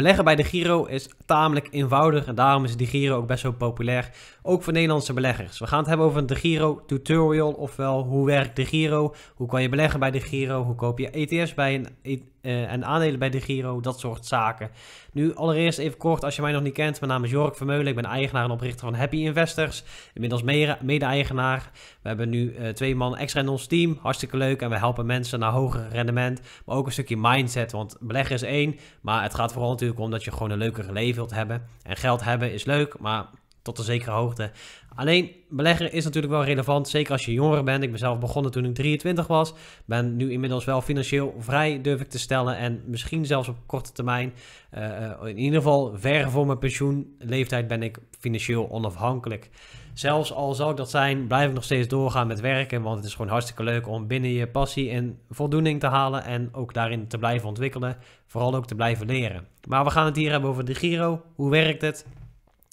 Beleggen bij de Giro is tamelijk eenvoudig en daarom is de Giro ook best wel populair, ook voor Nederlandse beleggers. We gaan het hebben over de Giro tutorial, ofwel hoe werkt de Giro, hoe kan je beleggen bij de Giro, hoe koop je ETF's bij een e eh, en aandelen bij de Giro, dat soort zaken. Nu allereerst even kort, als je mij nog niet kent, mijn naam is Jork Vermeulen. Ik ben eigenaar en oprichter van Happy Investors, inmiddels mede-eigenaar. We hebben nu eh, twee man extra in ons team, hartstikke leuk. En we helpen mensen naar hoger rendement, maar ook een stukje mindset. Want beleggen is één, maar het gaat vooral natuurlijk om dat je gewoon een leukere leven wilt hebben. En geld hebben is leuk, maar tot een zekere hoogte. Alleen beleggen is natuurlijk wel relevant, zeker als je jonger bent. Ik ben zelf begonnen toen ik 23 was. Ben nu inmiddels wel financieel vrij, durf ik te stellen. En misschien zelfs op korte termijn, eh, eh, in ieder geval ver voor mijn pensioenleeftijd, ben ik financieel onafhankelijk. Zelfs al zou ik dat zijn, blijf ik nog steeds doorgaan met werken. Want het is gewoon hartstikke leuk om binnen je passie en voldoening te halen. En ook daarin te blijven ontwikkelen. Vooral ook te blijven leren. Maar we gaan het hier hebben over de Giro. Hoe werkt het?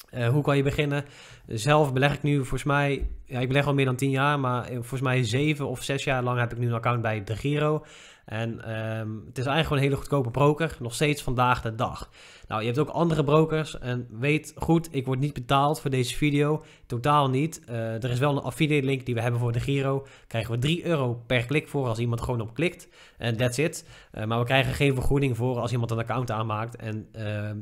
Eh, hoe kan je beginnen? Zelf beleg ik nu volgens mij, ja, ik beleg al meer dan 10 jaar, maar eh, volgens mij 7 of 6 jaar lang heb ik nu een account bij De Giro. En ehm, het is eigenlijk gewoon een hele goedkope broker, nog steeds vandaag de dag. Nou, je hebt ook andere brokers en weet goed, ik word niet betaald voor deze video, totaal niet. Eh, er is wel een affiliate link die we hebben voor de Giro, krijgen we 3 euro per klik voor als iemand gewoon op klikt. En that's it. maar we krijgen geen vergoeding voor als iemand een account aanmaakt. En ehm,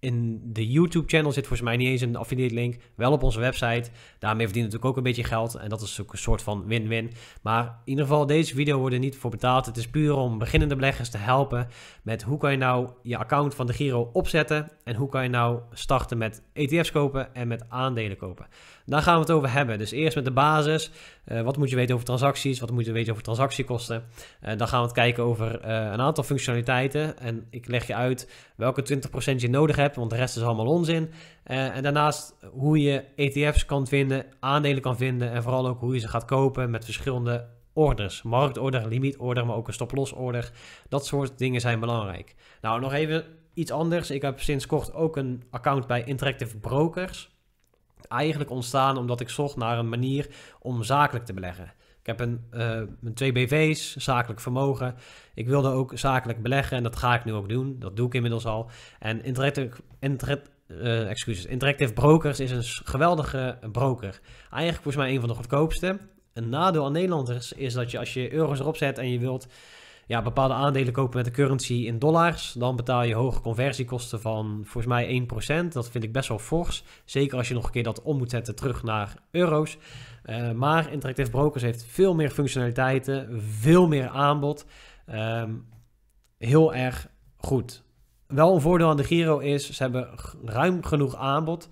in de YouTube-channel zit volgens mij niet eens een affiliate link. Wel op onze website. Daarmee verdienen we natuurlijk ook een beetje geld. En dat is ook een soort van win-win. Maar in ieder geval, deze video wordt er niet voor betaald. Het is puur om beginnende beleggers te helpen met hoe kan je nou je account van de Giro opzetten. En hoe kan je nou starten met ETF's kopen en met aandelen kopen. Daar gaan we het over hebben. Dus eerst met de basis. Eh, wat moet je weten over transacties? Wat moet je weten over transactiekosten? Eh, dan gaan we het kijken over eh, een aantal functionaliteiten. En ik leg je uit welke 20% je nodig hebt, want de rest is allemaal onzin. en daarnaast hoe je ETF's kan vinden, aandelen kan vinden en vooral ook hoe je ze gaat kopen met verschillende orders. Marktorder, limietorder, maar ook een stoplosorder. Dat soort dingen zijn belangrijk. Nou, nog even iets anders. Ik heb sinds kort ook een account bij Interactive Brokers eigenlijk ontstaan omdat ik zocht naar een manier om zakelijk te beleggen. Ik heb een, uh, mijn twee BV's, zakelijk vermogen. Ik wilde ook zakelijk beleggen en dat ga ik nu ook doen. Dat doe ik inmiddels al. En interactive, eh, excuses, interactive Brokers is een geweldige broker. Eigenlijk volgens mij een van de goedkoopste. Een nadeel aan Nederlanders is dat je als je euro's erop zet en je wilt ja, bepaalde aandelen kopen met de currency in dollars, dan betaal je hoge conversiekosten van volgens mij 1%. Dat vind ik best wel fors. Zeker als je nog een keer dat om moet zetten terug naar euro's. Eh, maar Interactive Brokers heeft veel meer functionaliteiten, veel meer aanbod. Ehm, heel erg goed. Wel een voordeel aan de Giro is, ze hebben ruim genoeg aanbod.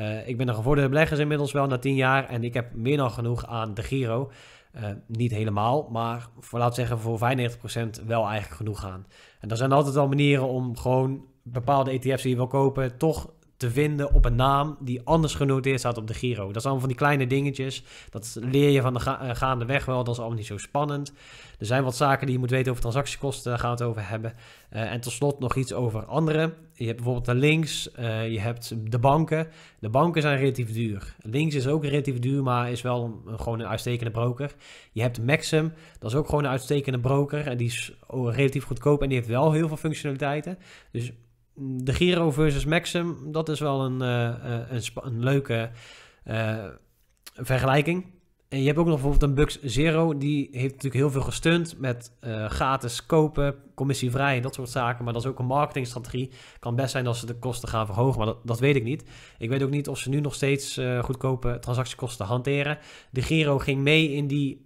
Uh, ik ben een gevorderde beleggers inmiddels wel na 10 jaar en ik heb meer dan genoeg aan de Giro. Eh, niet helemaal, maar voor, laat zeggen voor 95% wel eigenlijk genoeg gaan. En er zijn altijd wel manieren om gewoon bepaalde ETF's die je wil kopen, toch te vinden op een naam die anders genoteerd staat op de Giro. Dat zijn allemaal van die kleine dingetjes. Dat leer je van de eh, gaande weg wel. Dat is allemaal niet zo spannend. Er zijn wat zaken die je moet weten over transactiekosten. Daar gaan we het over hebben. Eh, en tot slot nog iets over andere. Je hebt bijvoorbeeld de links. Eh, je hebt de banken. De banken zijn relatief duur. Links is ook relatief duur, maar is wel gewoon een uitstekende broker. Je hebt Maxim. Dat is ook gewoon een uitstekende broker. En die is oh, relatief goedkoop en die heeft wel heel veel functionaliteiten. Dus de Giro versus Maxim, dat is wel een, eh, eh, een, een, leuke eh, vergelijking. En je hebt ook nog bijvoorbeeld een Bux Zero. Die heeft natuurlijk heel veel gestund met gratis kopen, commissievrij en dat soort zaken. Maar dat is ook een marketingstrategie. Kan best zijn dat ze de kosten gaan verhogen, maar dat, dat weet ik niet. Ik weet ook niet of ze nu nog steeds goedkope transactiekosten hanteren. De Giro ging mee in die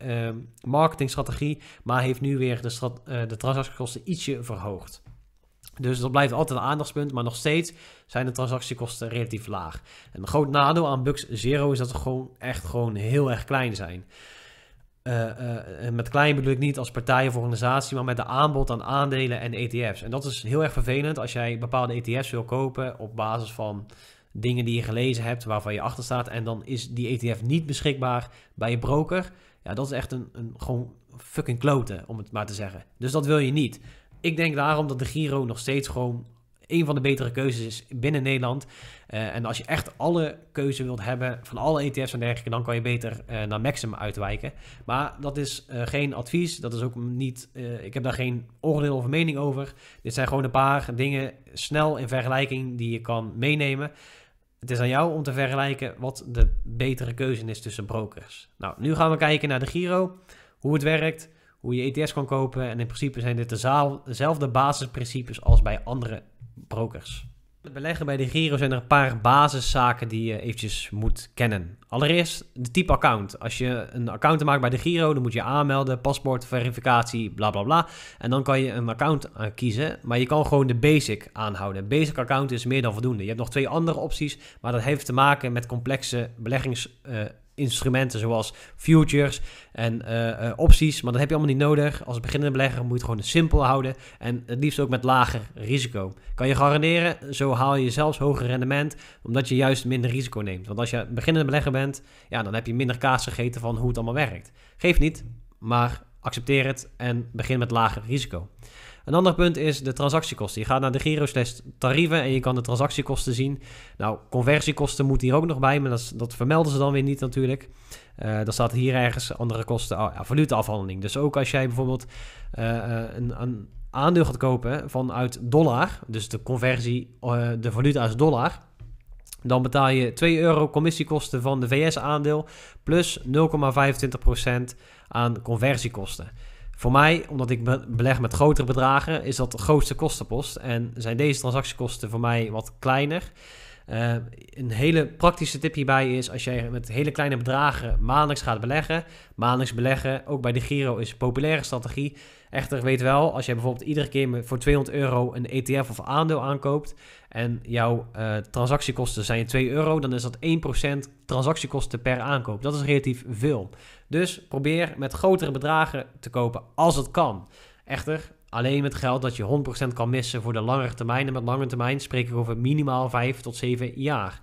marketingstrategie, maar heeft nu weer de, de transactiekosten ietsje verhoogd. Dus dat blijft altijd een aandachtspunt, maar nog steeds zijn de transactiekosten relatief laag. En een groot nadeel aan Bux Zero is dat ze gewoon echt gewoon heel erg klein zijn. Eh, eh, met klein bedoel ik niet als partij of organisatie, maar met de aanbod aan aandelen en ETF's. En dat is heel erg vervelend als jij bepaalde ETF's wil kopen op basis van dingen die je gelezen hebt, waarvan je achter staat. En dan is die ETF niet beschikbaar bij je broker. Ja, dat is echt een, een gewoon fucking klote om het maar te zeggen. Dus dat wil je niet. Ik denk daarom dat de Giro nog steeds gewoon een van de betere keuzes is binnen Nederland. Eh, en als je echt alle keuze wilt hebben van alle ETF's en dergelijke, dan kan je beter eh, naar Maxim uitwijken. Maar dat is eh, geen advies. Dat is ook niet. ik heb daar geen oordeel of mening over. Dit zijn gewoon een paar dingen snel in vergelijking die je kan meenemen. Het is aan jou om te vergelijken wat de betere keuze is tussen brokers. Nou, nu gaan we kijken naar de Giro, hoe het werkt hoe je ETS kan kopen. En in principe zijn dit dezelfde basisprincipes als bij andere brokers. Het beleggen bij de Giro zijn er een paar basiszaken die je eventjes moet kennen. Allereerst de type account. Als je een account maakt bij de Giro, dan moet je aanmelden, paspoort, verificatie, bla bla bla. En dan kan je een account kiezen, maar je kan gewoon de basic aanhouden. Een basic account is meer dan voldoende. Je hebt nog twee andere opties, maar dat heeft te maken met complexe beleggings... Eh, instrumenten zoals futures en eh, eh, opties. Maar dat heb je allemaal niet nodig. Als beginnende belegger moet je het gewoon simpel houden. En het liefst ook met lager risico. Kan je garanderen, zo haal je zelfs hoger rendement. Omdat je juist minder risico neemt. Want als je beginnende belegger bent, ja, dan heb je minder kaas gegeten van hoe het allemaal werkt. Geef niet, maar accepteer het en begin met lager risico. Een ander punt is de transactiekosten. Je gaat naar de Giro slash tarieven en je kan de transactiekosten zien. Nou, conversiekosten moeten hier ook nog bij, maar dat, dat vermelden ze dan weer niet natuurlijk. Uh, eh, dan staat hier ergens andere kosten, oh, ja, Dus ook als jij bijvoorbeeld eh, eh, een, een, aandeel gaat kopen vanuit dollar, dus de conversie, de valuta is dollar, dan betaal je 2 euro commissiekosten van de VS-aandeel plus 0,25% aan conversiekosten. Voor mij, omdat ik beleg met grotere bedragen, is dat de grootste kostenpost. En zijn deze transactiekosten voor mij wat kleiner. Eh, een hele praktische tip hierbij is als jij met hele kleine bedragen maandelijks gaat beleggen. Maandelijks beleggen, ook bij de Giro, is een populaire strategie. Echter, weet wel, als jij bijvoorbeeld iedere keer voor 200 euro een ETF of aandeel aankoopt en jouw eh, transactiekosten zijn 2 euro, dan is dat 1% transactiekosten per aankoop. Dat is relatief veel. Dus probeer met grotere bedragen te kopen als het kan. Echter, alleen met geld dat je 100% kan missen voor de langere termijn. En met lange termijn spreek ik over minimaal 5 tot 7 jaar.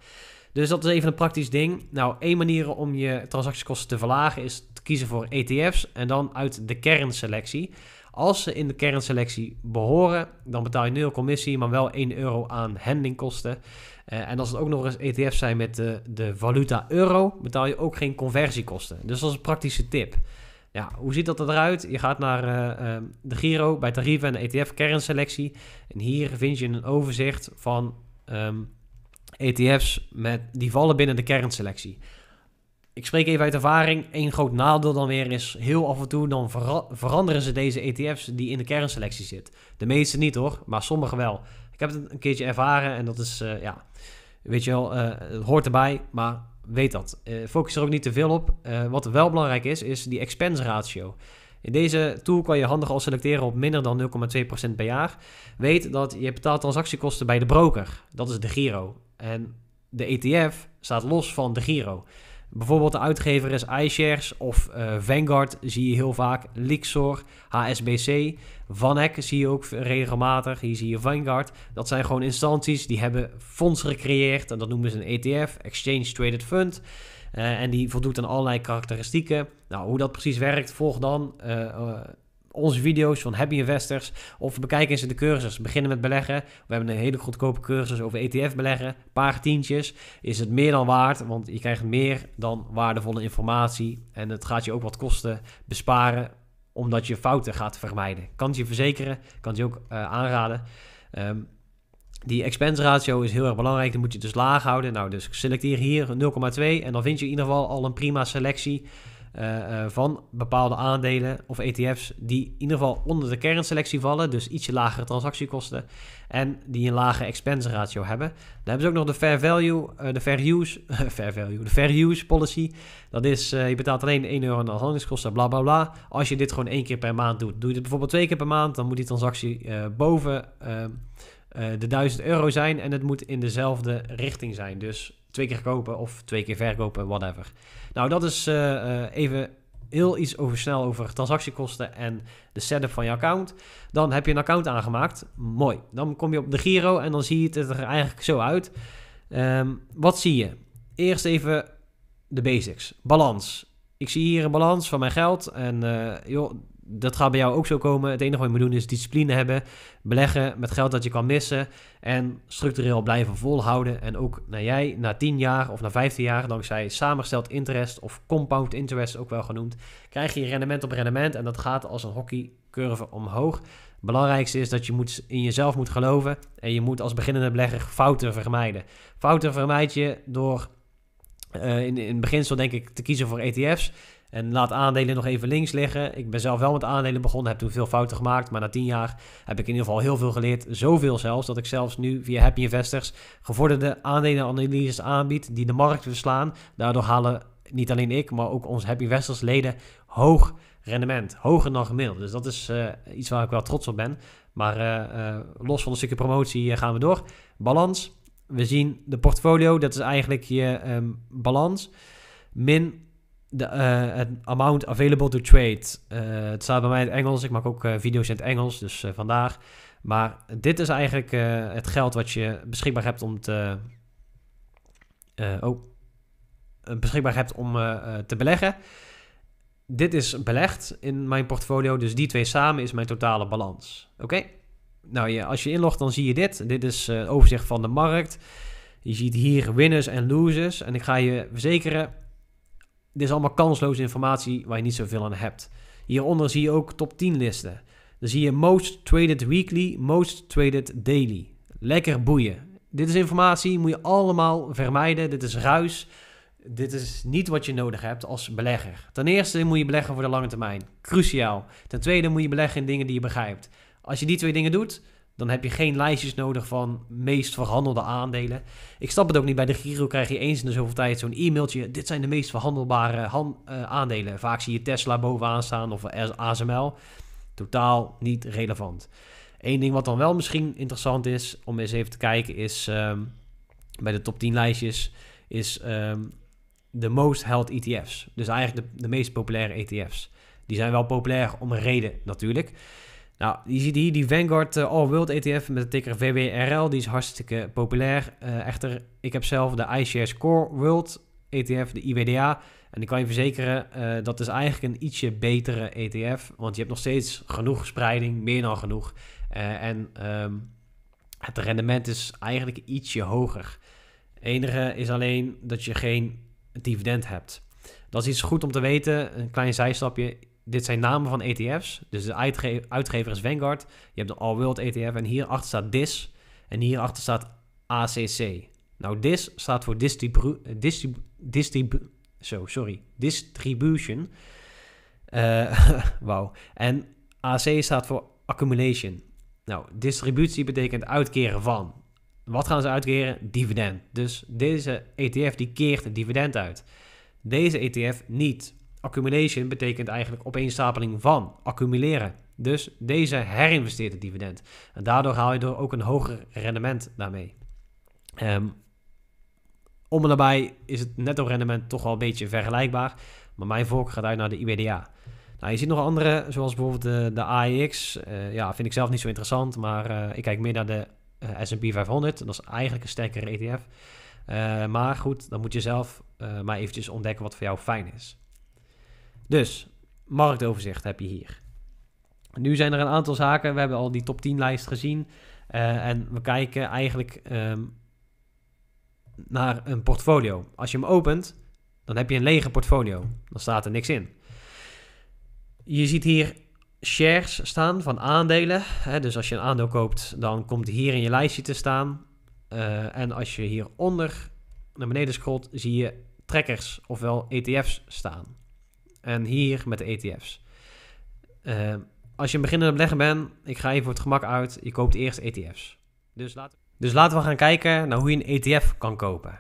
Dus dat is even een praktisch ding. Nou, één manier om je transactiekosten te verlagen is te kiezen voor ETF's en dan uit de kernselectie. Als ze in de kernselectie behoren, dan betaal je nul commissie, maar wel 1 euro aan handlingkosten. Eh, en als het ook nog eens ETF's zijn met de, de valuta euro, betaal je ook geen conversiekosten. Dus dat is een praktische tip. Ja, hoe ziet dat eruit? Je gaat naar eh, eh, de Giro bij tarieven en ETF e kernselectie. En hier vind je een overzicht van ETF's ehm, e met, die vallen binnen de kernselectie. Ik spreek even uit ervaring. Eén groot nadeel dan weer is heel af en toe dan veranderen ze deze ETF's die in de kernselectie zitten. De meeste niet hoor, maar sommige wel. Ik heb het een keertje ervaren en dat is, eh, ja, weet je wel, eh, hoort erbij, maar weet dat. Eh, focus er ook niet te veel op. wat wel belangrijk is, is die expense ratio. In deze tool kan je handig al selecteren op minder dan 0,2% per jaar. Weet dat je betaalt transactiekosten bij de broker. Dat is de Giro. En de ETF staat los van de Giro. Bijvoorbeeld de uitgever is iShares of eh, Vanguard zie je heel vaak. Lixor, HSBC, Vanek zie je ook regelmatig. Hier zie je Vanguard. Dat zijn gewoon instanties die hebben fondsen gecreëerd. En dat noemen ze een ETF, Exchange Traded Fund. Eh, en die voldoet aan allerlei karakteristieken. Nou, hoe dat precies werkt, volg dan eh, onze video's van Happy Investors. Of bekijken ze de cursus. Beginnen met beleggen. We hebben een hele goedkope cursus over ETF beleggen. Een paar tientjes. Is het meer dan waard, want je krijgt meer dan waardevolle informatie. En het gaat je ook wat kosten besparen, omdat je fouten gaat vermijden. Kan je verzekeren, kan je ook eh, aanraden. Ehm, die expense ratio is heel erg belangrijk. Die moet je dus laag houden. Nou, dus selecteer hier 0,2 en dan vind je in ieder geval al een prima selectie. Eh, eh, van bepaalde aandelen of ETF's die in ieder geval onder de kernselectie vallen, dus ietsje lagere transactiekosten en die een lage expense ratio hebben. Dan hebben ze ook nog de fair value, eh, de fair use, fair value, de fair use policy. Dat is, je betaalt alleen 1 euro aan handelingskosten, bla bla bla. Als je dit gewoon één keer per maand doet, doe je dit bijvoorbeeld twee keer per maand, dan moet die transactie boven ehm, de 1000 euro zijn en het moet in dezelfde richting zijn. Dus twee keer kopen of twee keer verkopen, whatever. Nou, dat is eh, eh, even heel iets over snel over transactiekosten en de setup van je account. Dan heb je een account aangemaakt. Mooi. Dan kom je op de Giro en dan zie je het er eigenlijk zo uit. Ehm, wat zie je? Eerst even de basics. Balans. Ik zie hier een balans van mijn geld. En eh, joh, dat gaat bij jou ook zo komen. Het enige wat je moet doen is discipline hebben, beleggen met geld dat je kan missen en structureel blijven volhouden. En ook na jij na 10 jaar of na 15 jaar, dankzij samengesteld interest of compound interest ook wel genoemd, krijg je rendement op rendement en dat gaat als een hockeycurve omhoog. Het belangrijkste is dat je moet in jezelf moet geloven en je moet als beginnende belegger fouten vermijden. Fouten vermijd je door uh, in, in beginsel denk ik te kiezen voor ETF's. En laat aandelen nog even links liggen. Ik ben zelf wel met aandelen begonnen, heb toen veel fouten gemaakt. Maar na tien jaar heb ik in ieder geval heel veel geleerd. Zoveel zelfs, dat ik zelfs nu via Happy Investors gevorderde aandelenanalyses aanbied die de markt verslaan. Daardoor halen niet alleen ik, maar ook onze Happy Investors leden hoog rendement. Hoger dan gemiddeld. Dus dat is eh, iets waar ik wel trots op ben. Maar eh, eh, los van een stukje promotie gaan we door. Balans. We zien de portfolio, dat is eigenlijk je ehm, balans. Min de eh, amount available to trade. Eh, het staat bij mij in het Engels. Ik maak ook eh, video's in het Engels, dus vandaag. Maar dit is eigenlijk het geld wat je beschikbaar hebt om te. oh. Beschikbaar hebt om te beleggen. Dit is belegd in mijn portfolio, dus die twee samen is mijn totale balans. Oké? Nou ja, als je inlogt, dan zie je dit. Dit is overzicht van de markt. Je ziet hier winners en losers. En ik ga je verzekeren, dit is allemaal kansloze informatie waar je niet zoveel aan hebt. Hieronder zie je ook top 10 listen. Dan zie je most traded weekly, most traded daily. Lekker boeien. Dit is informatie, moet je allemaal vermijden. Dit is ruis. Dit is niet wat je nodig hebt als belegger. Ten eerste moet je beleggen voor de lange termijn. Cruciaal. Ten tweede moet je beleggen in dingen die je begrijpt. Als je die twee dingen doet, dan heb je geen lijstjes nodig van meest verhandelde aandelen. Ik snap het ook niet. Bij de Giro krijg je eens in de zoveel tijd zo'n e-mailtje. Dit zijn de meest verhandelbare eh, aandelen. Vaak zie je Tesla bovenaan staan of ASML. Totaal niet relevant. Eén ding wat dan wel misschien interessant is om eens even te kijken is ehm, bij de top 10 lijstjes is ehm, de most held ETF's. Dus eigenlijk de, de meest populaire ETF's. Die zijn wel populair om een reden natuurlijk. Nou, je ziet hier die Vanguard eh, All World ETF met de ticker VWRL. Die is hartstikke populair. Eh, echter, ik heb zelf de iShares Core World ETF, de IWDA. En ik kan je verzekeren, eh, dat is eigenlijk een ietsje betere ETF. Want je hebt nog steeds genoeg spreiding, meer dan genoeg. en ehm, het rendement is eigenlijk ietsje hoger. Het enige is alleen dat je geen dividend hebt. Dat is iets goed om te weten. Een klein zijstapje dit zijn namen van ETF's. Dus de uitgever is Vanguard. Je hebt de All World ETF. En hierachter staat DIS. En hierachter staat ACC. Nou, DIS staat voor eh, distribu distribu distribu so, sorry. Distribution. Eh, wauw. En AC staat voor Accumulation. Nou, distributie betekent uitkeren van. Wat gaan ze uitkeren? Dividend. Dus deze ETF die keert een dividend uit. Deze ETF niet. Accumulation betekent eigenlijk opeenstapeling van, accumuleren. Dus deze herinvesteert het dividend. En daardoor haal je er ook een hoger rendement daarmee. Um, om en nabij is het netto rendement toch wel een beetje vergelijkbaar. Maar mijn voorkeur gaat uit naar de IBDA. Nou, je ziet nog andere, zoals bijvoorbeeld de, de AEX. Eh, ja, vind ik zelf niet zo interessant, maar eh, ik kijk meer naar de eh, S&P 500. Dat is eigenlijk een sterkere ETF. maar goed, dan moet je zelf maar eventjes ontdekken wat voor jou fijn is. Dus, marktoverzicht heb je hier. Nu zijn er een aantal zaken. We hebben al die top 10 lijst gezien. Eh, en we kijken eigenlijk ehm, naar een portfolio. Als je hem opent, dan heb je een lege portfolio. Dan staat er niks in. Je ziet hier shares staan van aandelen. Hè, dus als je een aandeel koopt, dan komt hier in je lijstje te staan. Eh, en als je hieronder naar beneden scrolt, zie je trackers, ofwel ETF's staan. En hier met de ETF's. Ehm, als je een beginnende belegger bent, ik ga even voor het gemak uit, je koopt eerst ETF's. Dus laten, dus laten we gaan kijken naar hoe je een ETF kan kopen.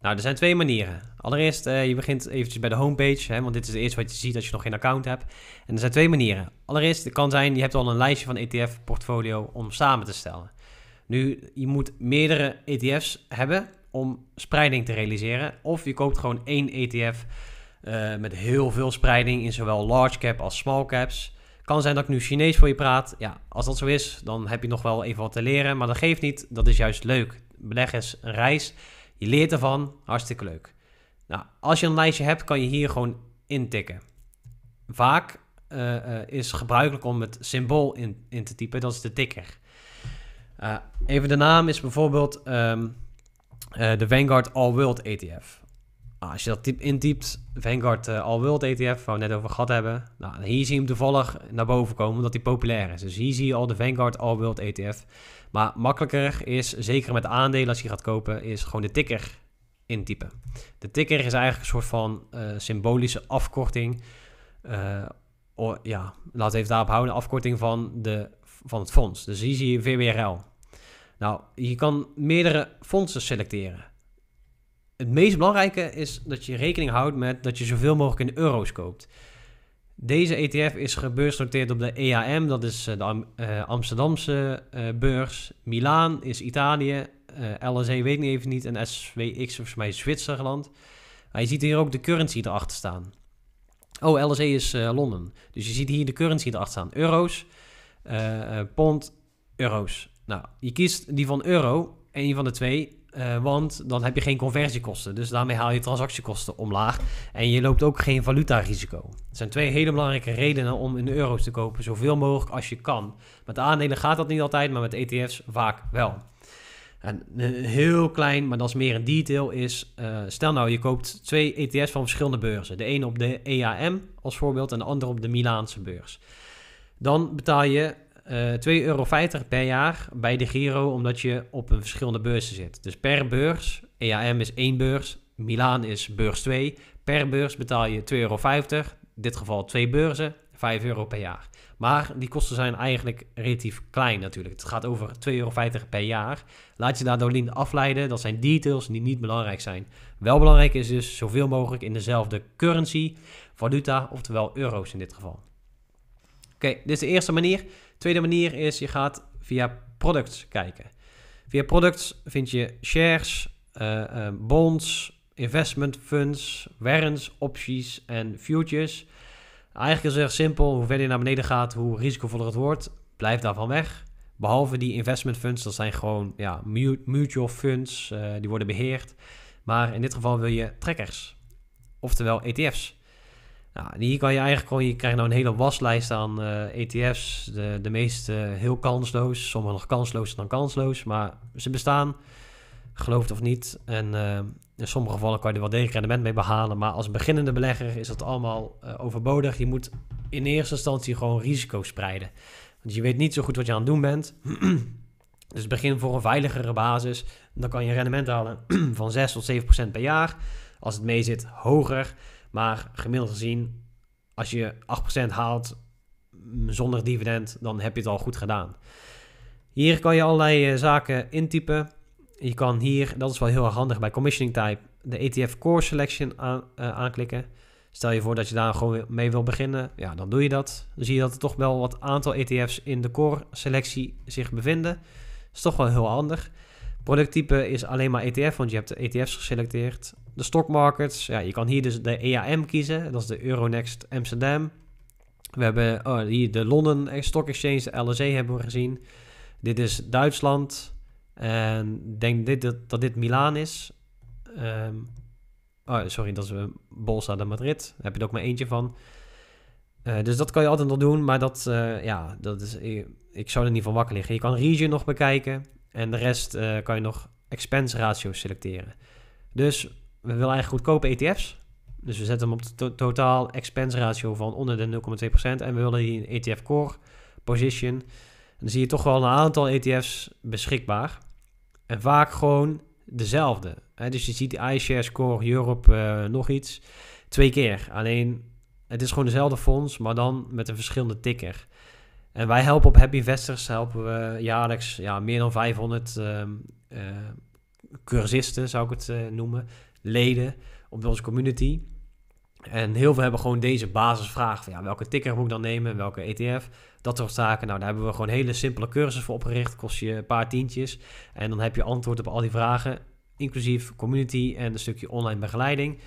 Nou, er zijn twee manieren. Allereerst, eh, je begint eventjes bij de homepage, hè, want dit is het eerste wat je ziet als je nog geen account hebt. En er zijn twee manieren. Allereerst, het kan zijn, je hebt al een lijstje van ETF-portfolio om samen te stellen. Nu, je moet meerdere ETF's hebben om spreiding te realiseren. Of je koopt gewoon één ETF eh, met heel veel spreiding in zowel large cap als small caps. Kan zijn dat ik nu Chinees voor je praat. Ja, als dat zo is, dan heb je nog wel even wat te leren. Maar dat geeft niet. Dat is juist leuk. Beleggen is een reis. Je leert ervan. Hartstikke leuk. Nou, als je een lijstje hebt, kan je hier gewoon intikken. Vaak uh, is gebruikelijk om het symbool in, in te typen. Dat is de tikker. even de naam is bijvoorbeeld ehm, de Vanguard All World ETF. Nou, als je dat typ intypt, Vanguard eh, All World ETF, waar we net over gehad hebben. Nou, hier zie je hem toevallig naar boven komen, omdat hij populair is. Dus hier zie je al de Vanguard All World ETF. Maar makkelijker is, zeker met aandelen als je gaat kopen, is gewoon de ticker intypen. De ticker is eigenlijk een soort van eh, symbolische afkorting. Laat eh, ja, laat even daarop houden, afkorting van, de, van het fonds. Dus hier zie je VWRL. Nou, je kan meerdere fondsen selecteren het meest belangrijke is dat je rekening houdt met dat je zoveel mogelijk in euro's koopt. Deze ETF is gebeursnoteerd op de EAM, dat is eh, de eh, Amsterdamse eh, beurs. Milaan is Italië, LSE weet ik even niet, en SWX volgens mij Zwitserland. Maar je ziet hier ook de currency erachter staan. Oh, LSE is Londen. Dus je ziet hier de currency erachter staan. Euro's, pond, euro's. Nou, je kiest die van euro, een van de twee. Eh, want dan heb je geen conversiekosten. Dus daarmee haal je transactiekosten omlaag. En je loopt ook geen valutarisico. Dat zijn twee hele belangrijke redenen om in euro's te kopen. Zoveel mogelijk als je kan. Met aandelen gaat dat niet altijd, maar met ETF's vaak wel. En een heel klein, maar dat is meer een detail, is... Eh, stel nou, je koopt twee ETF's van verschillende beurzen. De een op de EAM als voorbeeld en de andere op de Milaanse beurs. Dan betaal je uh, eh, 2,50 euro per jaar bij de Giro, omdat je op een verschillende beurzen zit. Dus per beurs, EAM is één beurs, Milaan is beurs 2. Per beurs betaal je 2,50 euro. In dit geval twee beurzen, 5 euro per jaar. Maar die kosten zijn eigenlijk relatief klein natuurlijk. Het gaat over 2,50 euro per jaar. Laat je daar door lien afleiden. Dat zijn details die niet belangrijk zijn. Wel belangrijk is dus zoveel mogelijk in dezelfde currency, valuta, oftewel euro's in dit geval. Oké, dit is de eerste manier. Tweede manier is je gaat via products kijken. Via products vind je shares, uh, bonds, investment funds, warrants, opties en futures. Eigenlijk is het simpel, hoe verder je naar beneden gaat, hoe risicovoller het wordt. Blijf daarvan weg. Behalve die investment funds, dat zijn gewoon ja, mutual funds, eh, die worden beheerd. Maar in dit geval wil je trackers, oftewel ETF's. Nou, hier kan je eigenlijk gewoon, je krijgt nou een hele waslijst aan ETF's. Eh, e de, de meeste heel kansloos, sommige nog kanslozer dan kansloos, maar ze bestaan, geloof of niet. En eh, in sommige gevallen kan je er wel degelijk rendement mee behalen, maar als beginnende belegger is dat allemaal eh, overbodig. Je moet in eerste instantie gewoon risico spreiden. Want je weet niet zo goed wat je aan het doen bent. dus begin voor een veiligere basis. Dan kan je rendement halen van 6 tot 7 procent per jaar. Als het mee zit, hoger. Maar gemiddeld gezien, als je 8% haalt zonder dividend, dan heb je het al goed gedaan. Hier kan je allerlei eh, zaken intypen. Je kan hier, dat is wel heel erg handig bij commissioning type, de ETF Core Selection eh, aanklikken. Stel je voor dat je daar gewoon mee wil beginnen, ja, dan doe je dat. Dan zie je dat er toch wel wat aantal ETF's in de core selectie zich bevinden. Dat is toch wel heel handig. Producttype is alleen maar ETF, want je hebt de ETF's geselecteerd de stockmarkets. Ja, je kan hier dus de EAM kiezen. Dat is de Euronext Amsterdam. We hebben oh, hier de London Stock Exchange, de LSE hebben we gezien. Dit is Duitsland. En ik denk dit, dat, dat dit Milaan is. Ehm, oh, sorry, dat is eh, Bolsa de Madrid. Daar heb je er ook maar eentje van. Eh, dus dat kan je altijd nog doen, maar dat, eh, ja, dat is, ik zou er niet van wakker liggen. Je kan region nog bekijken en de rest kan je nog expense ratio selecteren. Dus we willen eigenlijk goedkope ETF's. Dus we zetten hem op de totaal expense ratio van onder de 0,2%. En we willen die een ETF core position. dan zie je toch wel een aantal ETF's beschikbaar. En vaak gewoon dezelfde. Dus je ziet die iShares Core Europe eh, nog iets twee keer. Alleen het is gewoon dezelfde fonds, maar dan met een verschillende ticker. En wij helpen op Happy Investors helpen we jaarlijks ja, meer dan 500 ehm, eh, cursisten, zou ik het eh, noemen leden, op onze community. En heel veel hebben gewoon deze basisvraag van ja, welke ticker moet ik dan nemen welke ETF, dat soort zaken. Nou, daar hebben we gewoon hele simpele cursus voor opgericht, kost je een paar tientjes. En dan heb je antwoord op al die vragen, inclusief community en een stukje online begeleiding.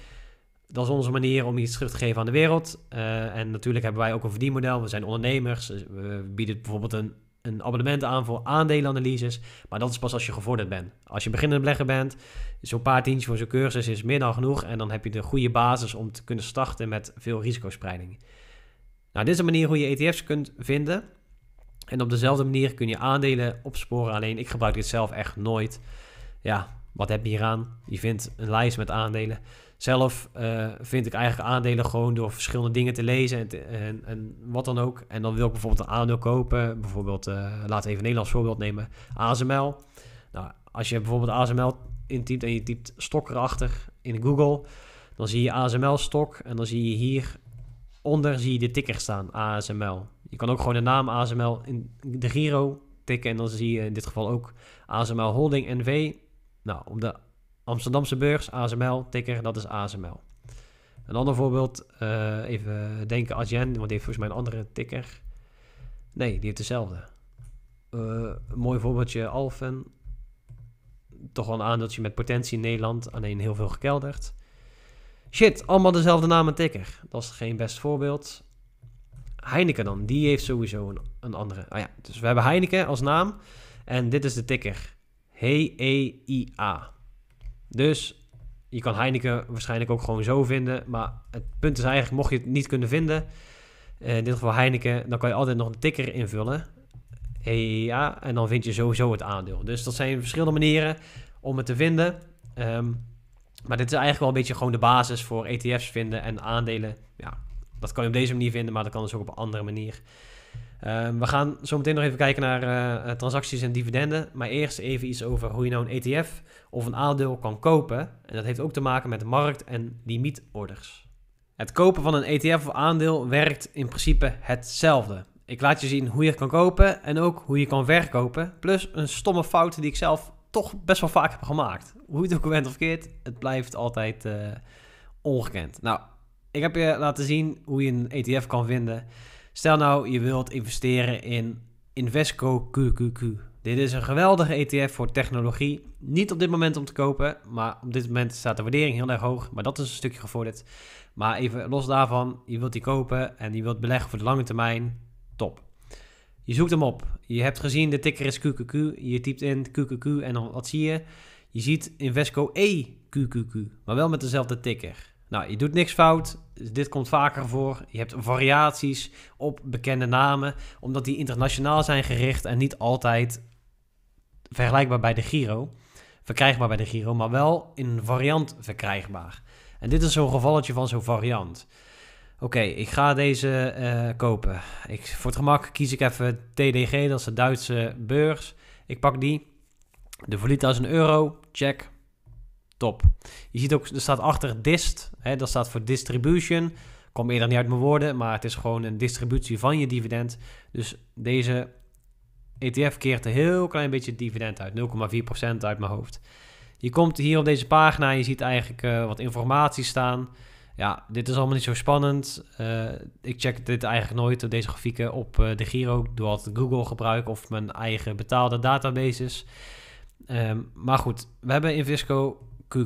Dat is onze manier om iets terug te geven aan de wereld. Eh, en natuurlijk hebben wij ook een verdienmodel. We zijn ondernemers. Dus we bieden bijvoorbeeld een een abonnement aan voor aandelenanalyses. Maar dat is pas als je gevorderd bent. Als je beginnende belegger bent, zo'n paar tientjes voor zo'n cursus is meer dan genoeg. En dan heb je de goede basis om te kunnen starten met veel risicospreiding. Nou, dit is een manier hoe je ETF's kunt vinden. En op dezelfde manier kun je aandelen opsporen. Alleen ik gebruik dit zelf echt nooit. Ja, wat heb je hier aan? Je vindt een lijst met aandelen. Zelf eh, vind ik eigenlijk aandelen gewoon door verschillende dingen te lezen en, en, en, wat dan ook. En dan wil ik bijvoorbeeld een aandeel kopen. Bijvoorbeeld, uh, laat even een Nederlands voorbeeld nemen, ASML. Nou, als je bijvoorbeeld ASML intypt en je typt stok erachter in Google, dan zie je ASML-stok en dan zie je hieronder zie je de ticker staan, ASML. Je kan ook gewoon de naam ASML in de Giro tikken en dan zie je in dit geval ook ASML Holding NV. Nou, om de Amsterdamse beurs, ASML, ticker, dat is ASML. Een ander voorbeeld, eh, even denken, Adyen, want die heeft volgens mij een andere ticker. Nee, die heeft dezelfde. Eh, een mooi voorbeeldje, Alphen. Toch wel een aandeeltje met potentie in Nederland, alleen heel veel gekelderd. Shit, allemaal dezelfde naam en ticker. Dat is geen best voorbeeld. Heineken dan, die heeft sowieso een, een andere. Ah ja, dus we hebben Heineken als naam en dit is de ticker. H-E-I-A. Dus je kan Heineken waarschijnlijk ook gewoon zo vinden. Maar het punt is eigenlijk, mocht je het niet kunnen vinden, eh, in dit geval Heineken, dan kan je altijd nog een ticker invullen. ja, e en dan vind je sowieso het aandeel. Dus dat zijn verschillende manieren om het te vinden. Ehm, maar dit is eigenlijk wel een beetje gewoon de basis voor ETF's vinden en aandelen. Ja, dat kan je op deze manier vinden, maar dat kan dus ook op een andere manier. Ehm, we gaan zo meteen nog even kijken naar eh, transacties en dividenden. Maar eerst even iets over hoe je nou een ETF of een aandeel kan kopen. En dat heeft ook te maken met markt en limietorders. Het kopen van een ETF of aandeel werkt in principe hetzelfde. Ik laat je zien hoe je het kan kopen en ook hoe je kan verkopen. Plus een stomme fout die ik zelf toch best wel vaak heb gemaakt. Hoe het ook bent of verkeerd, het blijft altijd eh, ongekend. Nou, ik heb je laten zien hoe je een ETF kan vinden. Stel nou, je wilt investeren in Invesco QQQ. Dit is een geweldige ETF voor technologie. Niet op dit moment om te kopen, maar op dit moment staat de waardering heel erg hoog. Maar dat is een stukje gevorderd. Maar even los daarvan, je wilt die kopen en je wilt beleggen voor de lange termijn. Top. Je zoekt hem op. Je hebt gezien, de ticker is QQQ. Je typt in QQQ en dan wat zie je? Je ziet Invesco EQQQ, maar wel met dezelfde ticker. Nou, je doet niks fout. Dit komt vaker voor. Je hebt variaties op bekende namen, omdat die internationaal zijn gericht en niet altijd vergelijkbaar bij de Giro. Verkrijgbaar bij de Giro, maar wel in een variant verkrijgbaar. En dit is zo'n gevalletje van zo'n variant. Oké, ik ga deze eh, kopen. Ik, voor het gemak kies ik even TDG, dat is de Duitse beurs. Ik pak die. De Volita is een euro, check. Top. Je ziet ook, er staat achter dist, hè, dat staat voor distribution. Kom eerder niet uit mijn woorden, maar het is gewoon een distributie van je dividend. Dus deze ETF keert een heel klein beetje dividend uit, 0,4% uit mijn hoofd. Je komt hier op deze pagina, je ziet eigenlijk eh, wat informatie staan. Ja, dit is allemaal niet zo spannend. Eh, ik check dit eigenlijk nooit, deze grafieken, op eh, de Giro. Ik doe altijd Google gebruik of mijn eigen betaalde databases. Ehm, maar goed, we hebben in Visco je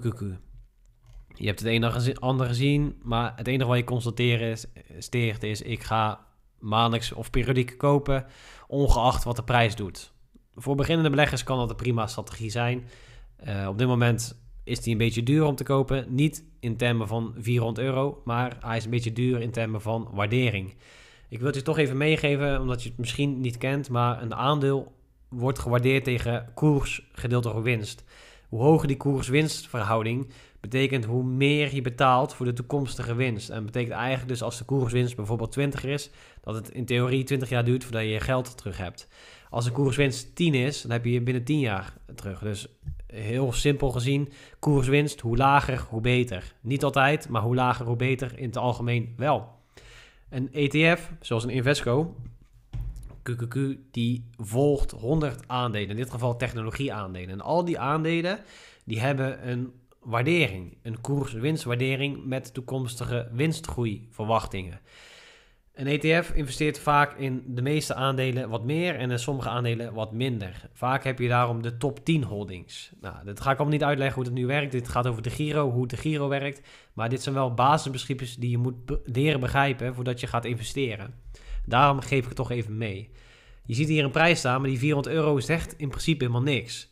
hebt het of ander gezien, maar het enige wat je constateert is, ik ga maandelijks of periodiek kopen, ongeacht wat de prijs doet. Voor beginnende beleggers kan dat een prima strategie zijn. Eh, op dit moment is die een beetje duur om te kopen. Niet in termen van 400 euro, maar hij is een beetje duur in termen van waardering. Ik wil het je toch even meegeven, omdat je het misschien niet kent, maar een aandeel wordt gewaardeerd tegen koers gedeeld door winst. Hoe hoger die koerswinstverhouding betekent hoe meer je betaalt voor de toekomstige winst. En betekent eigenlijk dus als de koerswinst bijvoorbeeld 20 is, dat het in theorie 20 jaar duurt voordat je je geld terug hebt. Als de koerswinst 10 is, dan heb je je binnen 10 jaar terug. Dus heel simpel gezien, koerswinst, hoe lager, hoe beter. Niet altijd, maar hoe lager, hoe beter in het algemeen wel. Een ETF, zoals een Invesco, QQQ, die volgt 100 aandelen, in dit geval technologie aandelen. En al die aandelen, die hebben een waardering, een koerswinstwaardering met toekomstige winstgroeiverwachtingen. Een ETF investeert vaak in de meeste aandelen wat meer en in sommige aandelen wat minder. Vaak heb je daarom de top 10 holdings. Nou, dat ga ik allemaal niet uitleggen hoe dat nu werkt. Dit gaat over de Giro, hoe de Giro werkt. Maar dit zijn wel basisbeschrijvers die je moet leren begrijpen voordat je gaat investeren. Daarom geef ik het toch even mee. Je ziet hier een prijs staan, maar die 400 euro zegt in principe helemaal niks.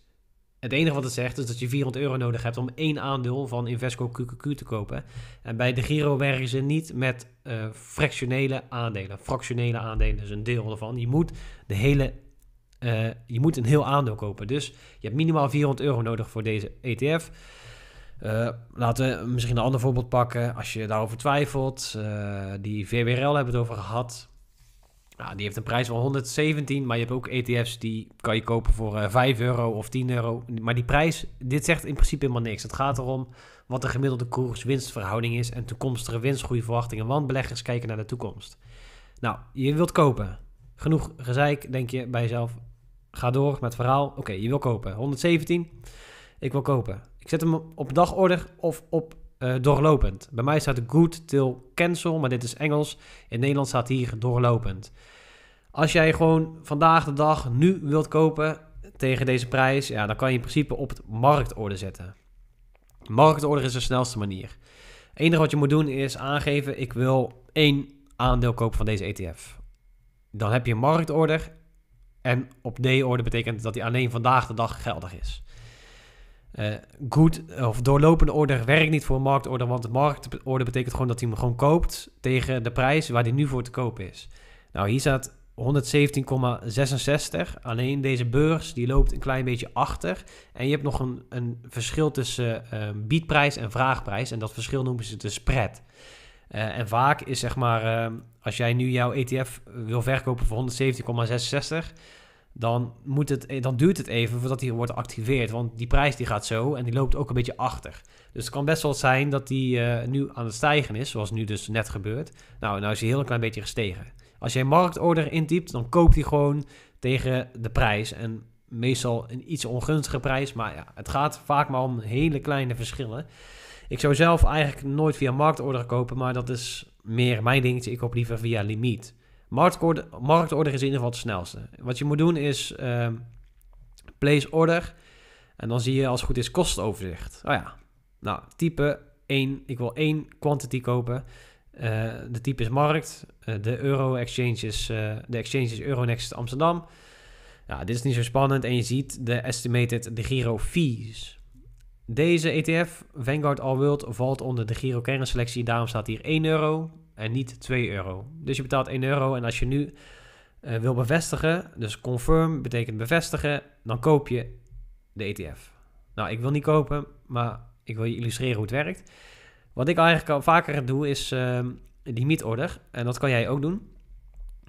Het enige wat het zegt is dat je 400 euro nodig hebt om één aandeel van Invesco QQQ te kopen. En bij de Giro werken ze niet met eh, fractionele aandelen. Fractionele aandelen is een deel ervan. Je moet, de hele, eh, je moet een heel aandeel kopen. Dus je hebt minimaal 400 euro nodig voor deze ETF. Eh, laten we misschien een ander voorbeeld pakken. Als je daarover twijfelt, die VWRL hebben we het over gehad. Nou, die heeft een prijs van 117, maar je hebt ook ETF's die kan je kopen voor uh, eh, 5 euro of 10 euro. Maar die prijs, dit zegt in principe helemaal niks. Het gaat erom wat de gemiddelde koers-winstverhouding is en toekomstige winstgroeiverwachtingen, want beleggers kijken naar de toekomst. Nou, je wilt kopen. Genoeg gezeik, denk je bij jezelf. Ga door met het verhaal. Oké, je wil kopen. 117, ik wil kopen. Ik zet hem op dagorder of op eh, doorlopend. Bij mij staat good till cancel, maar dit is Engels. In Nederland staat hier doorlopend. Als jij gewoon vandaag de dag nu wilt kopen tegen deze prijs, ja, dan kan je in principe op het marktorder zetten. Marktorder is de snelste manier. Het enige wat je moet doen is aangeven: ik wil één aandeel kopen van deze ETF. Dan heb je een marktorder. En op D-order betekent dat die alleen vandaag de dag geldig is. Eh, goed of doorlopende order werkt niet voor een marktorder, want de marktorder betekent gewoon dat hij hem gewoon koopt tegen de prijs waar hij nu voor te koop is. Nou, hier staat 117,66. Alleen deze beurs die loopt een klein beetje achter. En je hebt nog een, een verschil tussen ehm, biedprijs en vraagprijs. En dat verschil noemen ze de spread. Eh, en vaak is zeg maar, ehm, als jij nu jouw ETF wil verkopen voor 117,66 dan, moet het, dan duurt het even voordat die wordt geactiveerd. Want die prijs die gaat zo en die loopt ook een beetje achter. Dus het kan best wel zijn dat die eh, nu aan het stijgen is, zoals nu dus net gebeurt. Nou, nou is hij heel een klein beetje gestegen. Als je een marktorder intypt, dan koopt hij gewoon tegen de prijs. En meestal een iets ongunstige prijs, maar ja, het gaat vaak maar om hele kleine verschillen. Ik zou zelf eigenlijk nooit via marktorder kopen, maar dat is meer mijn dingetje. Ik koop liever via limiet marktorder is in ieder geval het snelste. Wat je moet doen is ehm, place order. En dan zie je als het goed is kostenoverzicht. Oh ja, nou type 1, ik wil één quantity kopen. Eh, de type is markt. Eh, de euro exchange is, eh, de exchange is Euronext Amsterdam. Ja, dit is niet zo spannend. En je ziet de estimated de Giro fees. Deze ETF, Vanguard All World, valt onder de Giro kernselectie. Daarom staat hier 1 euro en niet 2 euro. Dus je betaalt 1 euro en als je nu uh, wil bevestigen, dus confirm betekent bevestigen, dan koop je de ETF. Nou, ik wil niet kopen, maar ik wil je illustreren hoe het werkt. Wat ik eigenlijk al vaker doe is uh, ehm, die mietorder en dat kan jij ook doen.